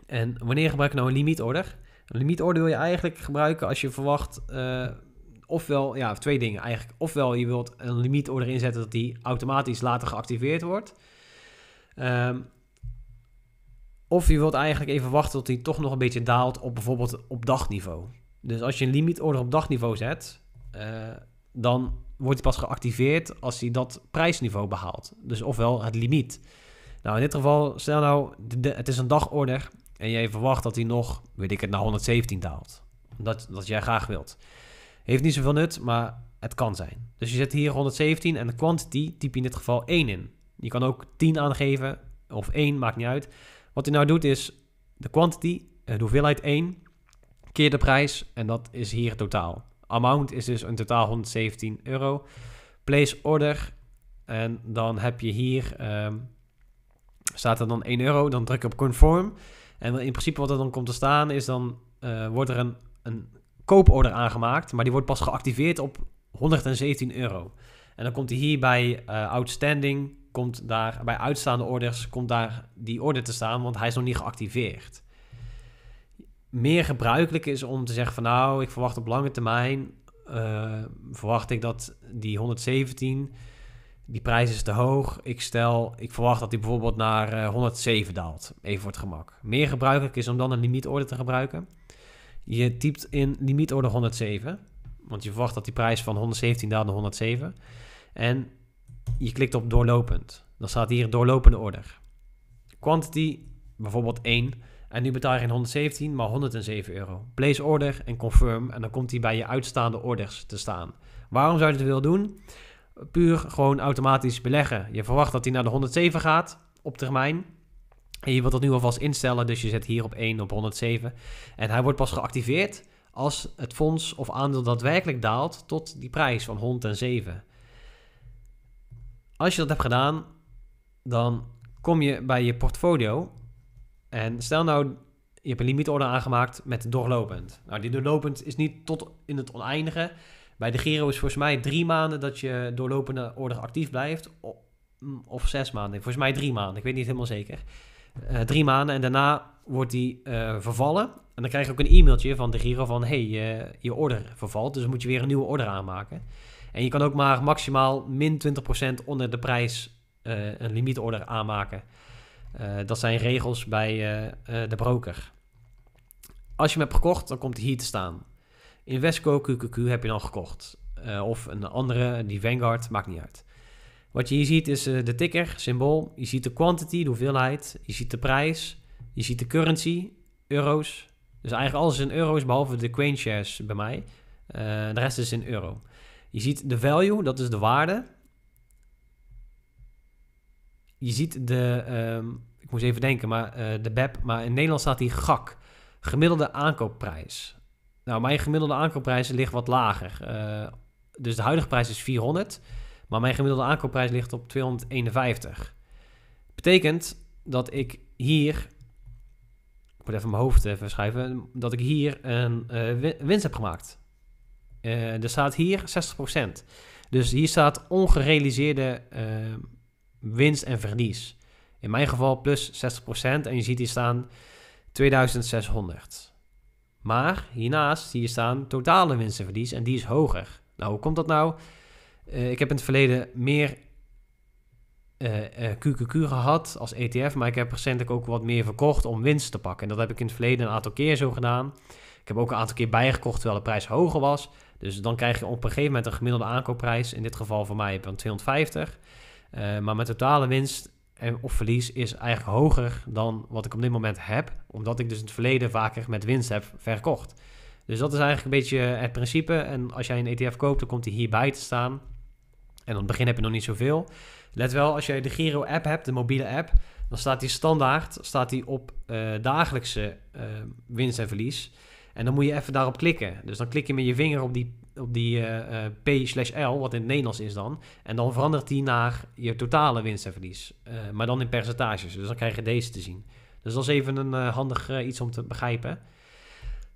En wanneer gebruik ik nou een limietorder? Een limietorder wil je eigenlijk gebruiken als je verwacht, eh, ofwel, ja, twee dingen eigenlijk. Ofwel je wilt een limietorder inzetten dat die automatisch later geactiveerd wordt. Ehm, of je wilt eigenlijk even wachten tot hij toch nog een beetje daalt op bijvoorbeeld op dagniveau. Dus als je een limietorder op dagniveau zet, eh, dan wordt die pas geactiveerd als hij dat prijsniveau behaalt. Dus ofwel het limiet. Nou, in dit geval, stel nou, het is een dagorder en jij verwacht dat hij nog, weet ik het, naar 117 daalt. Dat, dat jij graag wilt. Heeft niet zoveel nut, maar het kan zijn. Dus je zet hier 117 en de quantity typ je in dit geval 1 in. Je kan ook 10 aangeven of 1, maakt niet uit. Wat hij nou doet is de quantity, eh, de hoeveelheid 1, keer de prijs en dat is hier totaal. Amount is dus in totaal 117 euro. Place order en dan heb je hier, ehm, staat er dan 1 euro, dan druk je op conform. En in principe wat er dan komt te staan is dan eh, wordt er een, een kooporder aangemaakt, maar die wordt pas geactiveerd op 117 euro. En dan komt hij hier bij eh, outstanding komt daar, bij uitstaande orders komt daar die order te staan, want hij is nog niet geactiveerd. Meer gebruikelijk is om te zeggen van nou, ik verwacht op lange termijn, eh, verwacht ik dat die 117, die prijs is te hoog. Ik stel, ik verwacht dat die bijvoorbeeld naar 107 eh, daalt, even voor het gemak. Meer gebruikelijk is om dan een limietorder te gebruiken. Je typt in limietorder 107, want je verwacht dat die prijs van 117 daalt naar 107. En je klikt op doorlopend. Dan staat hier doorlopende order. Quantity, bijvoorbeeld 1. En nu betaal je geen 117, maar 107 euro. Place order en confirm. En dan komt hij bij je uitstaande orders te staan. Waarom zou je het willen doen? Puur gewoon automatisch beleggen. Je verwacht dat hij naar de 107 gaat op termijn. En je wilt dat nu alvast instellen, dus je zet hier op 1 op 107. En hij wordt pas geactiveerd als het fonds of aandeel daadwerkelijk daalt tot die prijs van 107. Als je dat hebt gedaan, dan kom je bij je portfolio. En stel nou, je hebt een limietorder aangemaakt met doorlopend. Nou, die doorlopend is niet tot in het oneindige. Bij de Giro is volgens mij drie maanden dat je doorlopende order actief blijft. Mm, of zes maanden. Volgens mij drie maanden. Ik weet niet helemaal zeker. Eh, drie maanden en daarna wordt die eh, vervallen. En dan krijg je ook een e-mailtje van de Giro van... hey, je je order vervalt, dus moet je weer een nieuwe order aanmaken. En je kan ook maar maximaal min 20% onder de prijs eh, een limietorder aanmaken. Eh, dat zijn regels bij eh, de broker. Als je hem hebt gekocht, dan komt hij hier te staan. In Wesco QQQ heb je dan gekocht. of een andere, die Vanguard, maakt niet uit. Wat je hier ziet is de ticker, symbool. Je ziet de quantity, de hoeveelheid. Je ziet de prijs. Je ziet de currency, euro's. Dus eigenlijk alles is in euro's, behalve de Queen shares bij mij. de rest is in euro. Je ziet de value, dat is de waarde. Je ziet de, ehm, ik moest even denken, maar eh, de BEP, maar in Nederland staat die GAK, gemiddelde aankoopprijs. Nou, mijn gemiddelde aankoopprijs ligt wat lager. Eh, dus de huidige prijs is 400, maar mijn gemiddelde aankoopprijs ligt op 251. Betekent dat ik hier ik moet even mijn hoofd even schrijven, dat ik hier een eh, winst heb gemaakt. Uh, er staat hier 60%. Dus hier staat ongerealiseerde eh, winst en verlies. In mijn geval plus 60% en je ziet hier staan 2600. Maar hiernaast zie je staan totale winst en verlies en die is hoger. Nou, hoe komt dat nou? Eh, ik heb in het verleden meer QQQ gehad als ETF, maar ik heb recentelijk ook wat meer verkocht om winst te pakken. En dat heb ik in het verleden een aantal keer zo gedaan. Ik heb ook een aantal keer bijgekocht terwijl de prijs hoger was. Dus dan krijg je op een gegeven moment een gemiddelde aankoopprijs. In dit geval voor mij van 250. Eh, maar mijn totale winst en, of verlies is eigenlijk hoger dan wat ik op dit moment heb. Omdat ik dus in het verleden vaker met winst heb verkocht. Dus dat is eigenlijk een beetje het principe. En als jij een ETF koopt, dan komt hij hierbij te staan. En aan het begin heb je nog niet zoveel. Let wel, als jij de Giro-app hebt, de mobiele app, dan staat die standaard staat die op eh, dagelijkse eh, winst en verlies. En dan moet je even daarop klikken. Dus dan klik je met je vinger op die, op die eh, eh, P slash L, wat in het Nederlands is dan. En dan verandert die naar je totale winst en verlies. Eh, maar dan in percentages. Dus dan krijg je deze te zien. Dus dat is even een handig iets om te begrijpen.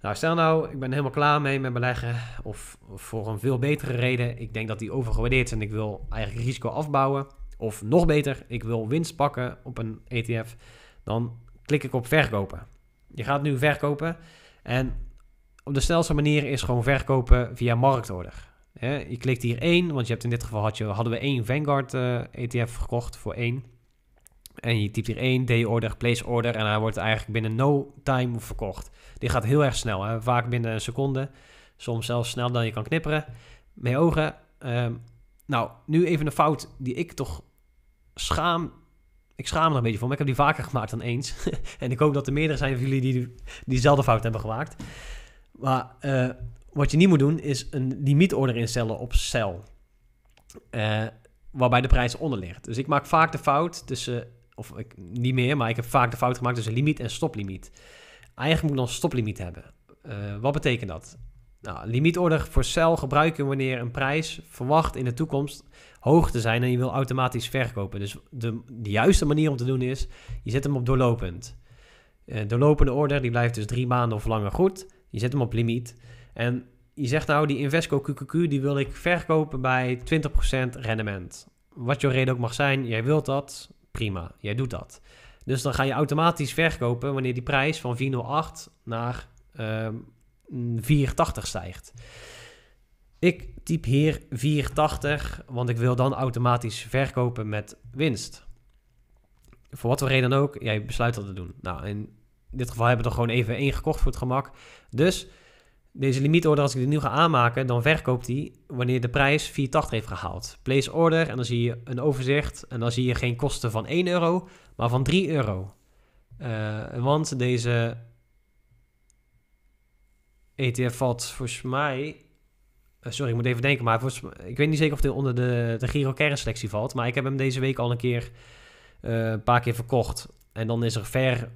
Nou, stel nou, ik ben helemaal klaar mee met beleggen. Of, of voor een veel betere reden. Ik denk dat die overgewaardeerd zijn. Ik wil eigenlijk risico afbouwen. Of nog beter, ik wil winst pakken op een ETF. Dan klik ik op verkopen. Je gaat nu verkopen. En op de snelste manier is gewoon verkopen via marktorder. je klikt hier één, want je hebt in dit geval had je, hadden we één Vanguard ETF eh, e gekocht voor één. En je typt hier één, day order, place order. En hij wordt eigenlijk binnen no time verkocht. Dit gaat heel erg snel, hè? vaak binnen een seconde. Soms zelfs sneller dan je kan knipperen. Met ogen. Ehm, nou, nu even een fout die ik toch schaam ik schaam me er een beetje voor, maar ik heb die vaker gemaakt dan eens. en ik hoop dat er meerdere zijn van jullie die diezelfde fout hebben gemaakt. Maar eh, wat je niet moet doen, is een limietorder instellen op cel. Eh, waarbij de prijs onder ligt. Dus ik maak vaak de fout tussen, of ik, niet meer, maar ik heb vaak de fout gemaakt tussen limiet en stoplimiet. Eigenlijk moet ik dan stoplimiet hebben. Eh, wat betekent dat? Nou, limietorder voor cel gebruik je wanneer een prijs verwacht in de toekomst hoog te zijn en je wil automatisch verkopen. Dus de, de juiste manier om te doen is, je zet hem op doorlopend. De eh, doorlopende order, die blijft dus drie maanden of langer goed. Je zet hem op limiet. En je zegt nou, die Invesco QQQ, die wil ik verkopen bij 20% rendement. Wat jouw reden ook mag zijn, jij wilt dat, prima, jij doet dat. Dus dan ga je automatisch verkopen wanneer die prijs van 408 naar ehm, 480 stijgt. Ik typ hier 480, want ik wil dan automatisch verkopen met winst. Voor wat voor reden dan ook, jij besluit dat te doen. Nou, in dit geval hebben we er gewoon even één gekocht voor het gemak. Dus deze limietorder, als ik die nu ga aanmaken, dan verkoopt die wanneer de prijs 4,80 heeft gehaald. Place order en dan zie je een overzicht en dan zie je geen kosten van 1 euro, maar van 3 euro. Eh, want deze ETF valt volgens mij. Eh, sorry, ik moet even denken, maar volgens, ik weet niet zeker of dit onder de, de Giro kernselectie valt. Maar ik heb hem deze week al een keer, eh, een paar keer verkocht. En dan is er ver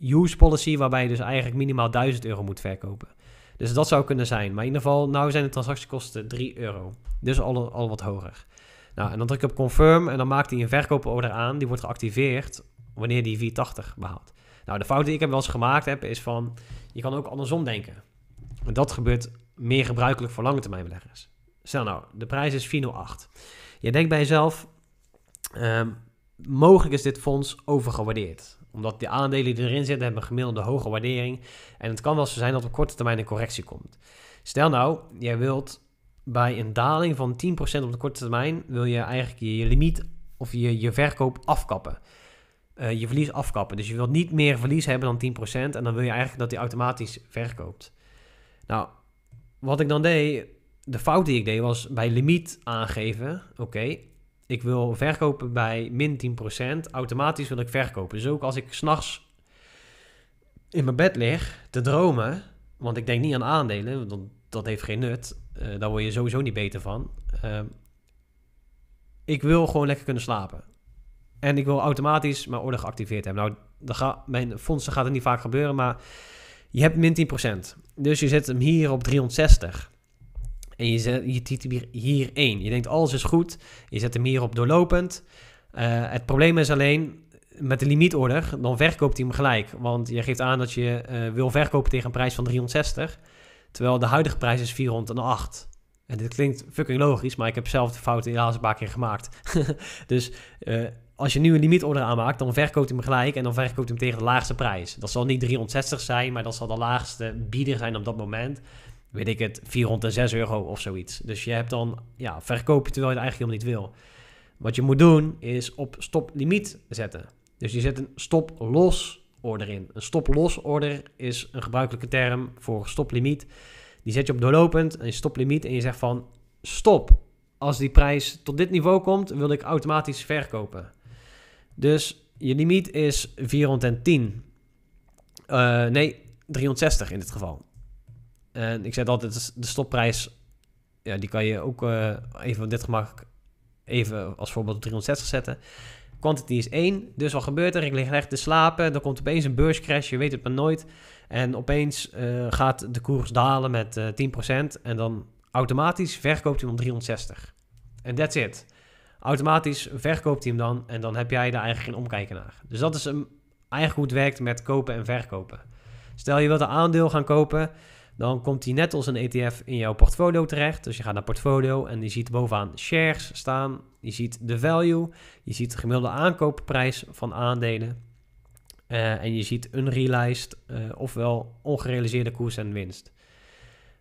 use policy, waarbij je dus eigenlijk minimaal 1000 euro moet verkopen. Dus dat zou kunnen zijn. Maar in ieder geval, nou zijn de transactiekosten 3 euro. Dus al, al wat hoger. Nou, en dan druk ik op confirm en dan maakt hij een verkooporder aan. Die wordt geactiveerd wanneer die 480 behaalt. Nou, de fout die ik heb wel eens gemaakt heb, is van je kan ook andersom denken. En dat gebeurt meer gebruikelijk voor lange termijn beleggers. Stel nou, de prijs is 408. Je denkt bij jezelf, ehm, mogelijk is dit fonds overgewaardeerd. Omdat de aandelen die erin zitten hebben een gemiddelde hoge waardering. En het kan wel zo zijn dat op korte termijn een correctie komt. Stel nou, jij wilt bij een daling van 10% op de korte termijn, wil je eigenlijk je, limiet of je, je verkoop afkappen. Eh, je verlies afkappen. Dus je wilt niet meer verlies hebben dan 10%. En dan wil je eigenlijk dat hij automatisch verkoopt. Nou, wat ik dan deed, de fout die ik deed was bij limiet aangeven. Oké, ik wil verkopen bij min 10%. Automatisch wil ik verkopen. Dus ook als ik s'nachts in mijn bed lig te dromen. Want ik denk niet aan aandelen, want dat heeft geen nut. Uh, daar word je sowieso niet beter van. Eh, ik wil gewoon lekker kunnen slapen. En ik wil automatisch mijn order geactiveerd hebben. Nou, mijn fondsen gaat het niet vaak gebeuren, maar je hebt min 10%. Dus je zet hem hier op 360. En je, zet, je hier 1. Je denkt alles is goed. Je zet hem hier op doorlopend. Eh, het probleem is alleen met de limietorder, dan verkoopt hij hem gelijk. Want je geeft aan dat je eh, wil verkopen tegen een prijs van 360. Terwijl de huidige prijs is 408. En dit klinkt fucking logisch, maar ik heb zelf de fouten helaas een paar keer gemaakt. dus eh, als je nu een limietorder aanmaakt, dan verkoopt hij hem gelijk en dan verkoopt hij hem tegen de laagste prijs. Dat zal niet 360 zijn, maar dat zal de laagste bieder zijn op dat moment. Weet ik het, 406 euro of zoiets. Dus je hebt dan, ja, verkoop je terwijl je het eigenlijk helemaal niet wil. Wat je moet doen is op stop limiet zetten. Dus je zet een stop los order in. Een stop los order is een gebruikelijke term voor stoplimiet. Die zet je op doorlopend, en stop stoplimiet en je zegt van stop. Als die prijs tot dit niveau komt, wil ik automatisch verkopen. Dus je limiet is 410. Eh, nee, 360 in dit geval. En ik zeg altijd, dus de stopprijs, ja, die kan je ook eh, even op dit gemak even als voorbeeld op 360 zetten. Quantity is 1, dus wat gebeurt er? Ik lig echt te slapen, dan komt opeens een beurscrash, je weet het maar nooit. En opeens eh, gaat de koers dalen met 10% en dan automatisch verkoopt hij om 360. En that's it. Automatisch verkoopt hij hem dan en dan heb jij daar eigenlijk geen omkijken naar. Dus dat is een, eigenlijk hoe het werkt met kopen en verkopen. Stel je wilt een aandeel gaan kopen, dan komt die net als een ETF in jouw portfolio terecht. Dus je gaat naar portfolio en je ziet bovenaan shares staan. Je ziet de value, je ziet de gemiddelde aankoopprijs van aandelen. Eh, en je ziet unrealized, uh, eh, ofwel ongerealiseerde koers en winst.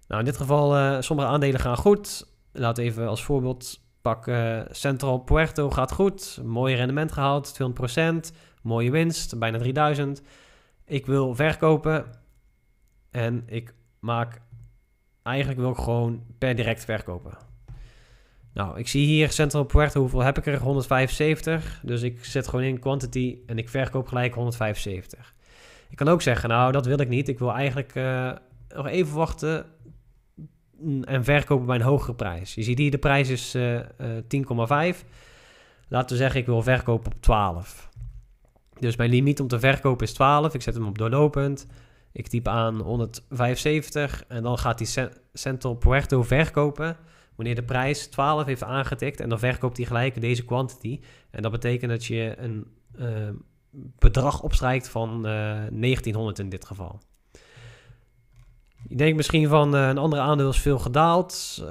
Nou, in dit geval, uh, sommige aandelen gaan goed. Laat even als voorbeeld Pak eh, Central Puerto gaat goed. Mooi rendement gehaald, 200%. Mooie winst, bijna 3000. Ik wil verkopen. En ik maak... Eigenlijk wil ik gewoon per direct verkopen. Nou, ik zie hier Central Puerto, hoeveel heb ik er? 175. Dus ik zet gewoon in quantity en ik verkoop gelijk 175. Ik kan ook zeggen, nou, dat wil ik niet. Ik wil eigenlijk eh, nog even wachten en verkopen bij een hogere prijs. Je ziet hier de prijs is 10,5. Eh, eh, Laten we zeggen, ik wil verkopen op 12. Dus mijn limiet om te verkopen is 12. Ik zet hem op doorlopend. Ik typ aan 175 en dan gaat die Central Puerto verkopen. Wanneer de prijs 12 heeft aangetikt en dan verkoopt hij gelijk deze quantity. En dat betekent dat je een eh, bedrag opstrijkt van 1900 in dit geval. Ik denk misschien van eh, een andere aandeel is veel gedaald. Eh,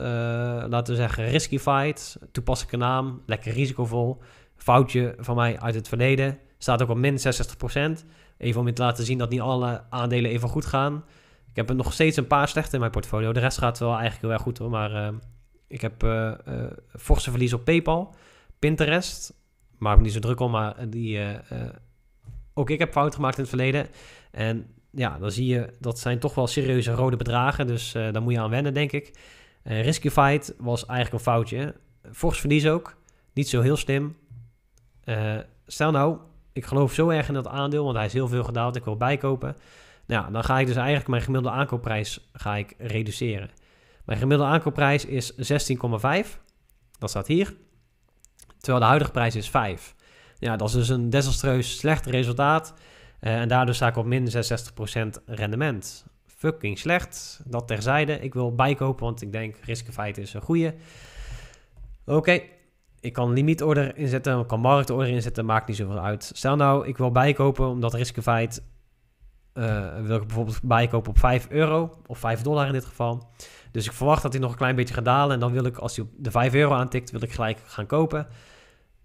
laten we zeggen risky fight toepasselijke naam, lekker risicovol. Foutje van mij uit het verleden. Staat ook op min 66%. Even om je te laten zien dat niet alle aandelen even goed gaan. Ik heb er nog steeds een paar slechte in mijn portfolio. De rest gaat wel eigenlijk heel erg goed hoor. Maar eh, ik heb uh, uh, forse verlies op PayPal, Pinterest. Maak me niet zo druk om, maar die. ook ik heb fout gemaakt in het verleden. En ja, dan zie je dat zijn toch wel serieuze rode bedragen. Dus uh, daar moet je aan wennen, denk ik. Uh, eh, Risky Fight was eigenlijk een foutje. Fors verlies ook. Niet zo heel slim. Eh, stel nou, ik geloof zo erg in dat aandeel, want hij is heel veel gedaald. Ik wil bijkopen. Nou, dan ga ik dus eigenlijk mijn gemiddelde aankoopprijs ga ik reduceren. Mijn gemiddelde aankoopprijs is 16,5. Dat staat hier. Terwijl de huidige prijs is 5. Ja, dat is dus een desastreus slecht resultaat. Eh, en daardoor sta ik op min 66% rendement. Fucking slecht. Dat terzijde. Ik wil bijkopen, want ik denk feit is een goede. Oké, ik kan limietorder inzetten, ik kan marktorder inzetten, maakt niet zoveel uit. Stel nou, ik wil bijkopen omdat riskenfeit uh, eh, wil ik bijvoorbeeld bijkopen op 5 euro of 5 dollar in dit geval. Dus ik verwacht dat hij nog een klein beetje gaat dalen. En dan wil ik, als hij op de 5 euro aantikt, wil ik gelijk gaan kopen.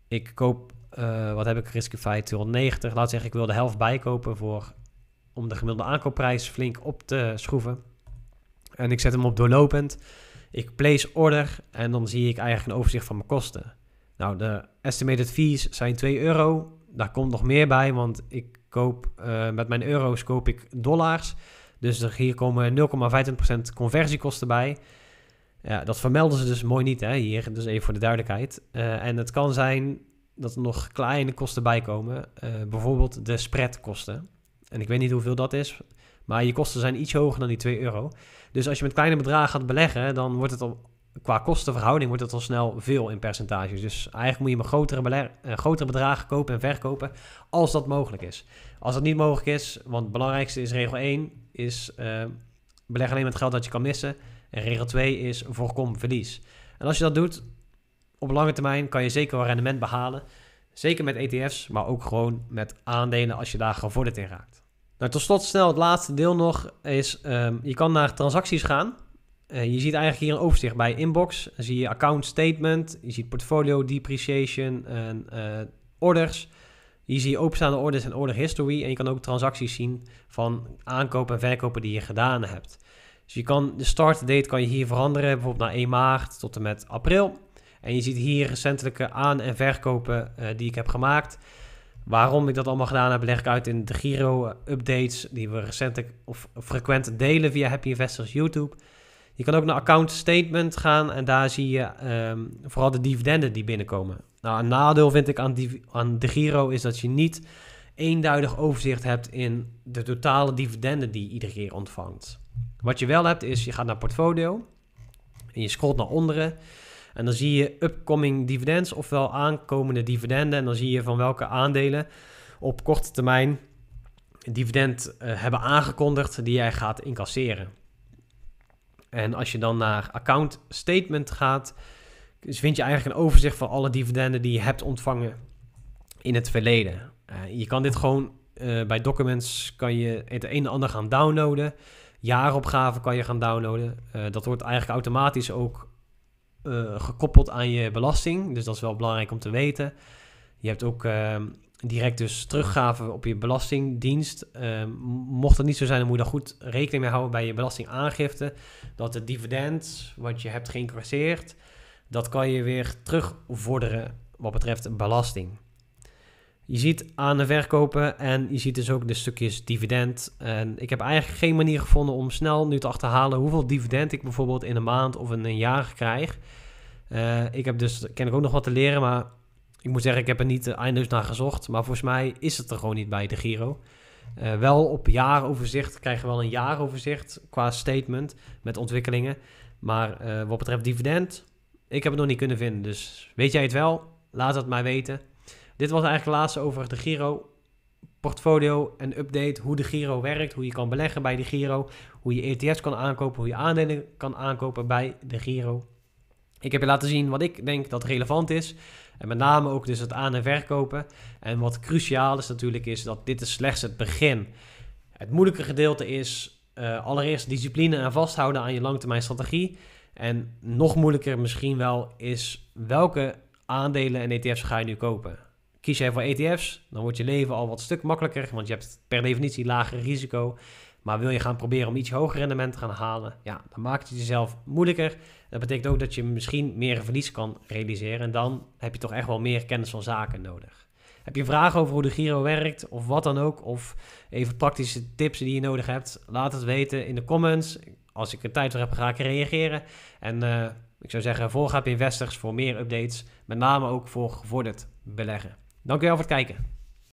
Ik koop eh, wat heb ik riskified? 290. Laat zeggen, ik wil de helft bijkopen voor, om de gemiddelde aankoopprijs flink op te schroeven. En ik zet hem op doorlopend. Ik place order en dan zie ik eigenlijk een overzicht van mijn kosten. Nou, de estimated fees zijn 2 euro. Daar komt nog meer bij, want ik koop eh, met mijn euro's koop ik dollars. Dus er, hier komen 0,25% conversiekosten bij. Ja, dat vermelden ze dus mooi niet hè, hier, dus even voor de duidelijkheid. Eh, en het kan zijn dat er nog kleine kosten bij komen. Eh, bijvoorbeeld de spreadkosten. En ik weet niet hoeveel dat is, maar je kosten zijn iets hoger dan die 2 euro. Dus als je met kleine bedragen gaat beleggen, dan wordt het al, qua kostenverhouding wordt het al snel veel in percentages. Dus eigenlijk moet je maar grotere, eh, grotere bedragen kopen en verkopen als dat mogelijk is. Als dat niet mogelijk is, want het belangrijkste is regel 1, is uh, beleg alleen met geld dat je kan missen. En regel 2 is voorkom verlies. En als je dat doet, op lange termijn kan je zeker wel rendement behalen. Zeker met ETF's, maar ook gewoon met aandelen als je daar gevorderd in raakt. Nou, tot slot snel het laatste deel nog is, ehm, je kan naar transacties gaan. Eh, je ziet eigenlijk hier een overzicht bij inbox. Dan zie je account statement, je ziet portfolio depreciation en eh, orders. Hier zie je openstaande orders en order history. En je kan ook transacties zien van aankopen en verkopen die je gedaan hebt. Dus je kan de start date kan je hier veranderen, bijvoorbeeld naar 1 maart tot en met april. En je ziet hier recentelijke aan- en verkopen eh, die ik heb gemaakt. Waarom ik dat allemaal gedaan heb, leg ik uit in de Giro-updates die we recentelijk of frequent delen via Happy Investors YouTube. Je kan ook naar account statement gaan en daar zie je ehm, vooral de dividenden die binnenkomen. Nou, een nadeel vind ik aan, aan de Giro is dat je niet eenduidig overzicht hebt in de totale dividenden die iedere keer ontvangt. Wat je wel hebt is, je gaat naar portfolio en je scrolt naar onderen en dan zie je upcoming dividends, ofwel aankomende dividenden. En dan zie je van welke aandelen op korte termijn dividend eh, hebben aangekondigd die jij gaat incasseren. En als je dan naar account statement gaat, dus vind je eigenlijk een overzicht van alle dividenden die je hebt ontvangen in het verleden. Eh, je kan dit gewoon eh, bij documents kan je het een en ander gaan downloaden. Jaaropgave kan je gaan downloaden. dat wordt eigenlijk automatisch ook eh, gekoppeld aan je belasting. Dus dat is wel belangrijk om te weten. Je hebt ook ehm, direct dus teruggaven op je belastingdienst. Ehm, mocht dat niet zo zijn, dan moet je daar goed rekening mee houden bij je belastingaangifte. Dat het dividend wat je hebt geïncasseerd, dat kan je weer terugvorderen wat betreft belasting. Je ziet aan de verkopen en je ziet dus ook de stukjes dividend. En ik heb eigenlijk geen manier gevonden om snel nu te achterhalen hoeveel dividend ik bijvoorbeeld in een maand of in een jaar krijg. Eh, ik heb dus, ken ik ook nog wat te leren, maar ik moet zeggen, ik heb er niet eindeloos naar gezocht. Maar volgens mij is het er gewoon niet bij de Giro. Eh, wel op jaaroverzicht krijgen we wel een jaaroverzicht qua statement met ontwikkelingen. Maar eh, wat betreft dividend, ik heb het nog niet kunnen vinden. Dus weet jij het wel? Laat het mij weten. Dit was eigenlijk laatst laatste over de Giro portfolio en update hoe de Giro werkt, hoe je kan beleggen bij de Giro, hoe je ETF's kan aankopen, hoe je aandelen kan aankopen bij de Giro. Ik heb je laten zien wat ik denk dat relevant is. En met name ook dus het aan- en verkopen. En wat cruciaal is natuurlijk is dat dit is slechts het begin. Het moeilijke gedeelte is uh, allereerst discipline en vasthouden aan je langtermijnstrategie. En nog moeilijker misschien wel is welke aandelen en ETF's ga je nu kopen? Kies jij voor ETF's, dan wordt je leven al wat stuk makkelijker, want je hebt per definitie lager risico. Maar wil je gaan proberen om iets hoger rendement te gaan halen, ja, dan maakt het jezelf moeilijker. Dat betekent ook dat je misschien meer verlies kan realiseren. En dan heb je toch echt wel meer kennis van zaken nodig. Heb je vragen over hoe de Giro werkt of wat dan ook, of even praktische tips die je nodig hebt, laat het weten in de comments. Als ik er tijd voor heb, ga ik reageren. En eh, ik zou zeggen, volg HP Investors voor meer updates, met name ook voor gevorderd beleggen. Dankjewel voor het kijken.